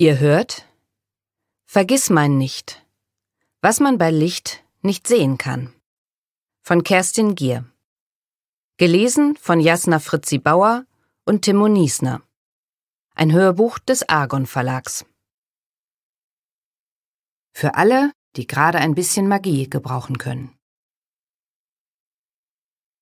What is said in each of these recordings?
Ihr hört Vergiss mein nicht, was man bei Licht nicht sehen kann. Von Kerstin Gier. Gelesen von Jasna Fritzi Bauer und Timo Niesner. Ein Hörbuch des Argon Verlags. Für alle, die gerade ein bisschen Magie gebrauchen können.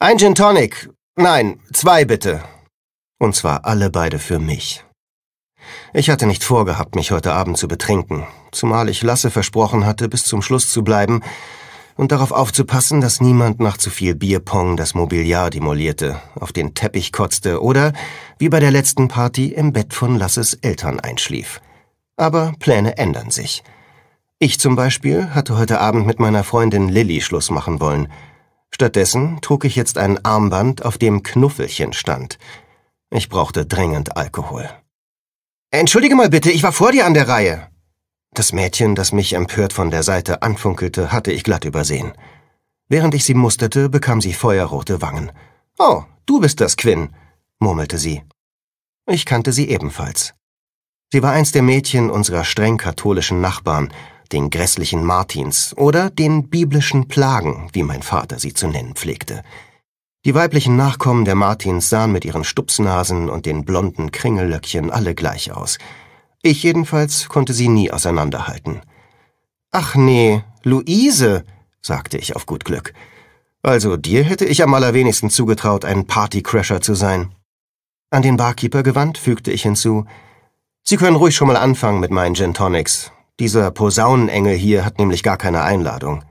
Ein Gin Tonic. Nein, zwei bitte. Und zwar alle beide für mich. Ich hatte nicht vorgehabt, mich heute Abend zu betrinken, zumal ich Lasse versprochen hatte, bis zum Schluss zu bleiben und darauf aufzupassen, dass niemand nach zu viel Bierpong das Mobiliar demolierte, auf den Teppich kotzte oder, wie bei der letzten Party, im Bett von Lasses Eltern einschlief. Aber Pläne ändern sich. Ich zum Beispiel hatte heute Abend mit meiner Freundin Lilly Schluss machen wollen. Stattdessen trug ich jetzt ein Armband, auf dem Knuffelchen stand. Ich brauchte dringend Alkohol. Entschuldige mal bitte, ich war vor dir an der Reihe. Das Mädchen, das mich empört von der Seite anfunkelte, hatte ich glatt übersehen. Während ich sie musterte, bekam sie feuerrote Wangen. Oh, du bist das, Quinn, murmelte sie. Ich kannte sie ebenfalls. Sie war eins der Mädchen unserer streng katholischen Nachbarn, den grässlichen Martins oder den biblischen Plagen, wie mein Vater sie zu nennen pflegte. Die weiblichen Nachkommen der Martins sahen mit ihren Stupsnasen und den blonden Kringellöckchen alle gleich aus. Ich jedenfalls konnte sie nie auseinanderhalten. Ach nee, Luise, sagte ich auf gut Glück. Also dir hätte ich am allerwenigsten zugetraut, ein Partycrasher zu sein. An den Barkeeper gewandt fügte ich hinzu, Sie können ruhig schon mal anfangen mit meinen Gentonics. Dieser Posaunenengel hier hat nämlich gar keine Einladung.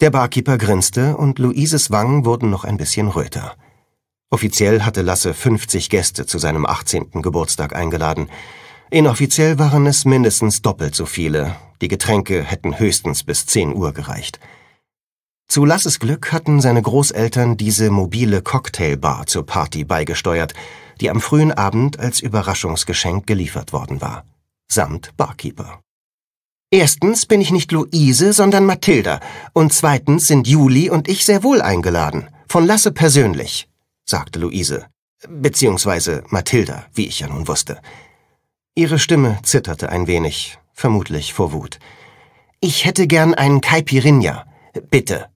Der Barkeeper grinste und Luises Wangen wurden noch ein bisschen röter. Offiziell hatte Lasse 50 Gäste zu seinem 18. Geburtstag eingeladen. Inoffiziell waren es mindestens doppelt so viele. Die Getränke hätten höchstens bis 10 Uhr gereicht. Zu Lasses Glück hatten seine Großeltern diese mobile Cocktailbar zur Party beigesteuert, die am frühen Abend als Überraschungsgeschenk geliefert worden war. Samt Barkeeper. Erstens bin ich nicht Luise, sondern Mathilda, und zweitens sind Juli und ich sehr wohl eingeladen, von Lasse persönlich, sagte Luise, beziehungsweise Mathilda, wie ich ja nun wusste. Ihre Stimme zitterte ein wenig, vermutlich vor Wut. Ich hätte gern einen Caipirinha, bitte.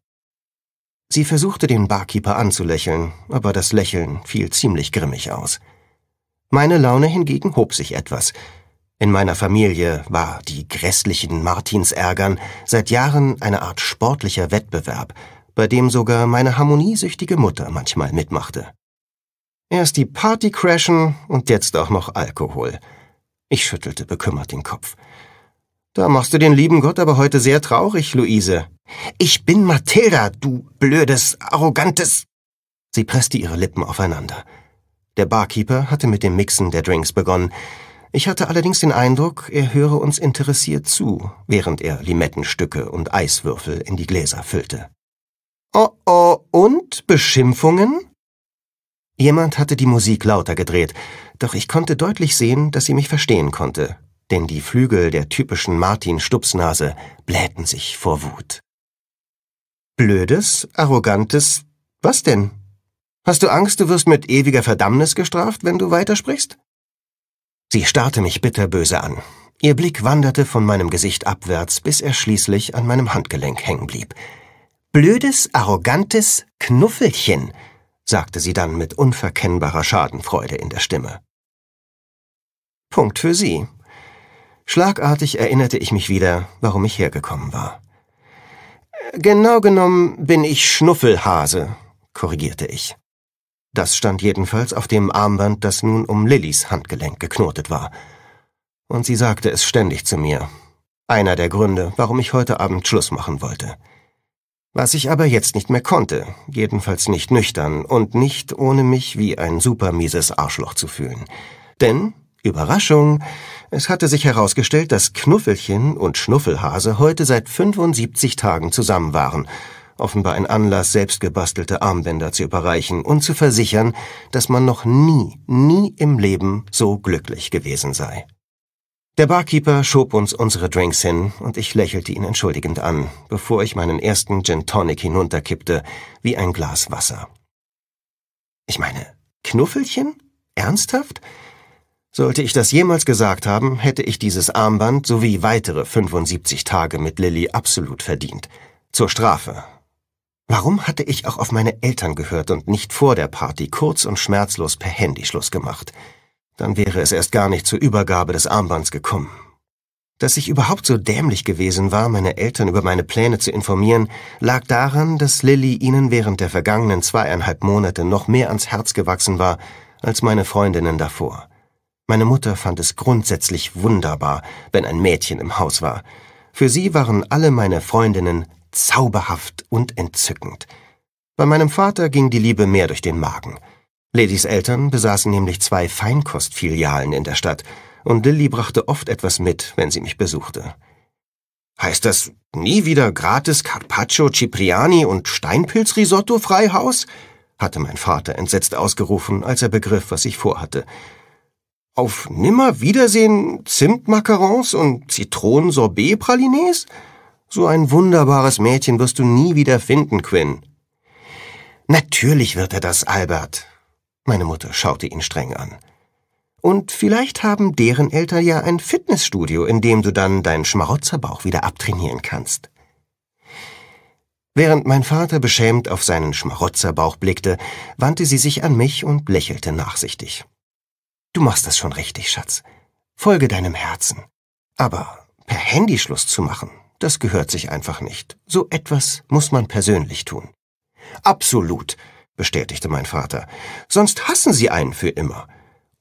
Sie versuchte den Barkeeper anzulächeln, aber das Lächeln fiel ziemlich grimmig aus. Meine Laune hingegen hob sich etwas, in meiner Familie war die grässlichen Martinsärgern seit Jahren eine Art sportlicher Wettbewerb, bei dem sogar meine harmoniesüchtige Mutter manchmal mitmachte. Erst die Party crashen und jetzt auch noch Alkohol. Ich schüttelte bekümmert den Kopf. Da machst du den lieben Gott aber heute sehr traurig, Luise. Ich bin Mathilda, du blödes, arrogantes. Sie presste ihre Lippen aufeinander. Der Barkeeper hatte mit dem Mixen der Drinks begonnen. Ich hatte allerdings den Eindruck, er höre uns interessiert zu, während er Limettenstücke und Eiswürfel in die Gläser füllte. Oh oh, und Beschimpfungen? Jemand hatte die Musik lauter gedreht, doch ich konnte deutlich sehen, dass sie mich verstehen konnte, denn die Flügel der typischen Martin-Stupsnase blähten sich vor Wut. Blödes, arrogantes, was denn? Hast du Angst, du wirst mit ewiger Verdammnis gestraft, wenn du weitersprichst? Sie starrte mich bitterböse an. Ihr Blick wanderte von meinem Gesicht abwärts, bis er schließlich an meinem Handgelenk hängen blieb. Blödes, arrogantes Knuffelchen, sagte sie dann mit unverkennbarer Schadenfreude in der Stimme. Punkt für Sie. Schlagartig erinnerte ich mich wieder, warum ich hergekommen war. Genau genommen bin ich Schnuffelhase, korrigierte ich. Das stand jedenfalls auf dem Armband, das nun um Lillys Handgelenk geknotet war. Und sie sagte es ständig zu mir. Einer der Gründe, warum ich heute Abend Schluss machen wollte. Was ich aber jetzt nicht mehr konnte, jedenfalls nicht nüchtern und nicht ohne mich wie ein supermieses Arschloch zu fühlen. Denn, Überraschung, es hatte sich herausgestellt, dass Knuffelchen und Schnuffelhase heute seit 75 Tagen zusammen waren offenbar ein Anlass, selbstgebastelte Armbänder zu überreichen und zu versichern, dass man noch nie, nie im Leben so glücklich gewesen sei. Der Barkeeper schob uns unsere Drinks hin und ich lächelte ihn entschuldigend an, bevor ich meinen ersten Gin Tonic hinunterkippte, wie ein Glas Wasser. Ich meine, Knuffelchen? Ernsthaft? Sollte ich das jemals gesagt haben, hätte ich dieses Armband sowie weitere 75 Tage mit Lilly absolut verdient. Zur Strafe, Warum hatte ich auch auf meine Eltern gehört und nicht vor der Party kurz und schmerzlos per Handy Schluss gemacht? Dann wäre es erst gar nicht zur Übergabe des Armbands gekommen. Dass ich überhaupt so dämlich gewesen war, meine Eltern über meine Pläne zu informieren, lag daran, dass Lilly ihnen während der vergangenen zweieinhalb Monate noch mehr ans Herz gewachsen war als meine Freundinnen davor. Meine Mutter fand es grundsätzlich wunderbar, wenn ein Mädchen im Haus war. Für sie waren alle meine Freundinnen zauberhaft und entzückend. Bei meinem Vater ging die Liebe mehr durch den Magen. Ladys Eltern besaßen nämlich zwei Feinkostfilialen in der Stadt, und Lilly brachte oft etwas mit, wenn sie mich besuchte. Heißt das nie wieder gratis Carpaccio, Cipriani und Steinpilzrisotto Freihaus? hatte mein Vater entsetzt ausgerufen, als er begriff, was ich vorhatte. Auf Nimmerwiedersehen Wiedersehen Zimtmacarons und Zitronensorbet-Pralines? So ein wunderbares Mädchen wirst du nie wieder finden, Quinn. Natürlich wird er das, Albert. Meine Mutter schaute ihn streng an. Und vielleicht haben deren Eltern ja ein Fitnessstudio, in dem du dann deinen Schmarotzerbauch wieder abtrainieren kannst. Während mein Vater beschämt auf seinen Schmarotzerbauch blickte, wandte sie sich an mich und lächelte nachsichtig. Du machst das schon richtig, Schatz. Folge deinem Herzen. Aber per Handyschluss zu machen, das gehört sich einfach nicht. So etwas muss man persönlich tun. Absolut, bestätigte mein Vater. Sonst hassen sie einen für immer.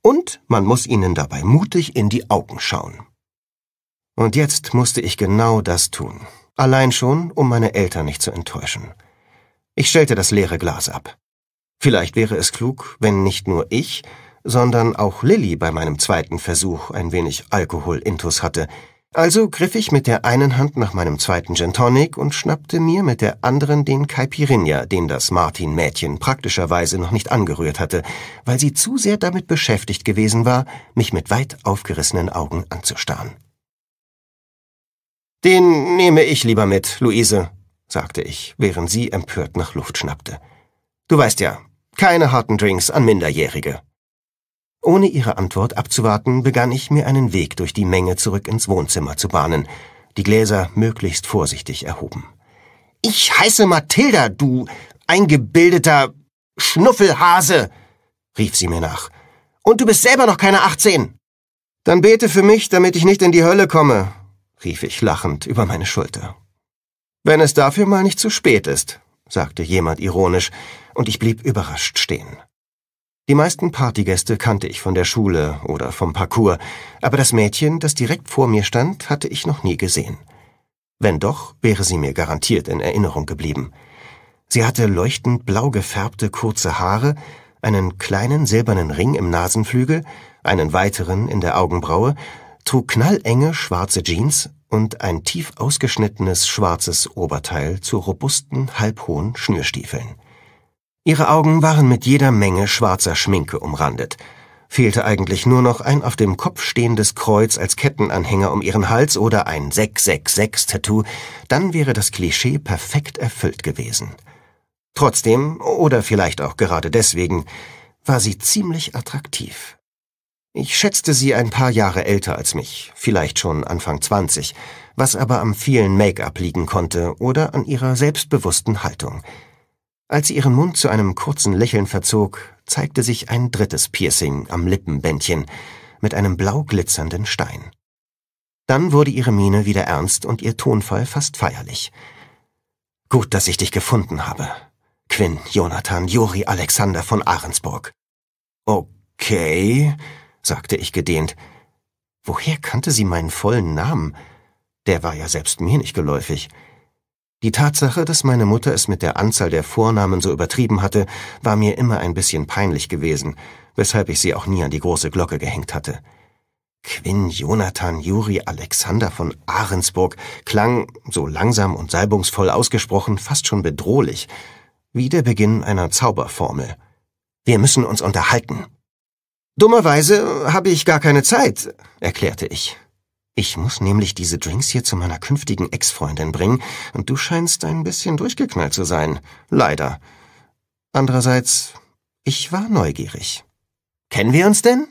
Und man muss ihnen dabei mutig in die Augen schauen. Und jetzt musste ich genau das tun. Allein schon, um meine Eltern nicht zu enttäuschen. Ich stellte das leere Glas ab. Vielleicht wäre es klug, wenn nicht nur ich, sondern auch Lilly bei meinem zweiten Versuch ein wenig Alkoholintus hatte, also griff ich mit der einen Hand nach meinem zweiten Gin Tonic und schnappte mir mit der anderen den Caipirinha, den das Martin-Mädchen praktischerweise noch nicht angerührt hatte, weil sie zu sehr damit beschäftigt gewesen war, mich mit weit aufgerissenen Augen anzustarren. Den nehme ich lieber mit, Luise, sagte ich, während sie empört nach Luft schnappte. Du weißt ja, keine harten Drinks an Minderjährige. Ohne ihre Antwort abzuwarten, begann ich mir einen Weg durch die Menge zurück ins Wohnzimmer zu bahnen, die Gläser möglichst vorsichtig erhoben. Ich heiße Mathilda, du eingebildeter Schnuffelhase, rief sie mir nach. Und du bist selber noch keine achtzehn. Dann bete für mich, damit ich nicht in die Hölle komme, rief ich lachend über meine Schulter. Wenn es dafür mal nicht zu spät ist, sagte jemand ironisch, und ich blieb überrascht stehen. Die meisten Partygäste kannte ich von der Schule oder vom Parcours, aber das Mädchen, das direkt vor mir stand, hatte ich noch nie gesehen. Wenn doch, wäre sie mir garantiert in Erinnerung geblieben. Sie hatte leuchtend blau gefärbte kurze Haare, einen kleinen silbernen Ring im Nasenflügel, einen weiteren in der Augenbraue, trug knallenge schwarze Jeans und ein tief ausgeschnittenes schwarzes Oberteil zu robusten, halbhohen Schnürstiefeln. Ihre Augen waren mit jeder Menge schwarzer Schminke umrandet. Fehlte eigentlich nur noch ein auf dem Kopf stehendes Kreuz als Kettenanhänger um ihren Hals oder ein 666-Tattoo, dann wäre das Klischee perfekt erfüllt gewesen. Trotzdem, oder vielleicht auch gerade deswegen, war sie ziemlich attraktiv. Ich schätzte sie ein paar Jahre älter als mich, vielleicht schon Anfang 20, was aber am vielen Make-up liegen konnte oder an ihrer selbstbewussten Haltung – als sie ihren Mund zu einem kurzen Lächeln verzog, zeigte sich ein drittes Piercing am Lippenbändchen mit einem blau glitzernden Stein. Dann wurde ihre Miene wieder ernst und ihr Tonfall fast feierlich. Gut, dass ich dich gefunden habe. Quinn, Jonathan, Juri Alexander von Ahrensburg. Okay, sagte ich gedehnt. Woher kannte sie meinen vollen Namen? Der war ja selbst mir nicht geläufig. Die Tatsache, dass meine Mutter es mit der Anzahl der Vornamen so übertrieben hatte, war mir immer ein bisschen peinlich gewesen, weshalb ich sie auch nie an die große Glocke gehängt hatte. Quinn Jonathan Juri Alexander von Ahrensburg klang, so langsam und salbungsvoll ausgesprochen, fast schon bedrohlich, wie der Beginn einer Zauberformel. Wir müssen uns unterhalten. Dummerweise habe ich gar keine Zeit, erklärte ich. Ich muss nämlich diese Drinks hier zu meiner künftigen Ex-Freundin bringen, und du scheinst ein bisschen durchgeknallt zu sein. Leider. Andererseits, ich war neugierig. Kennen wir uns denn?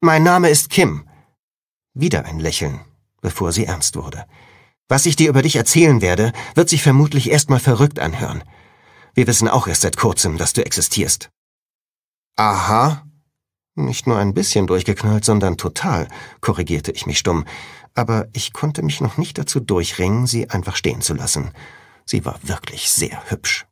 Mein Name ist Kim. Wieder ein Lächeln, bevor sie ernst wurde. Was ich dir über dich erzählen werde, wird sich vermutlich erstmal verrückt anhören. Wir wissen auch erst seit kurzem, dass du existierst. Aha, nicht nur ein bisschen durchgeknallt, sondern total, korrigierte ich mich stumm, aber ich konnte mich noch nicht dazu durchringen, sie einfach stehen zu lassen. Sie war wirklich sehr hübsch.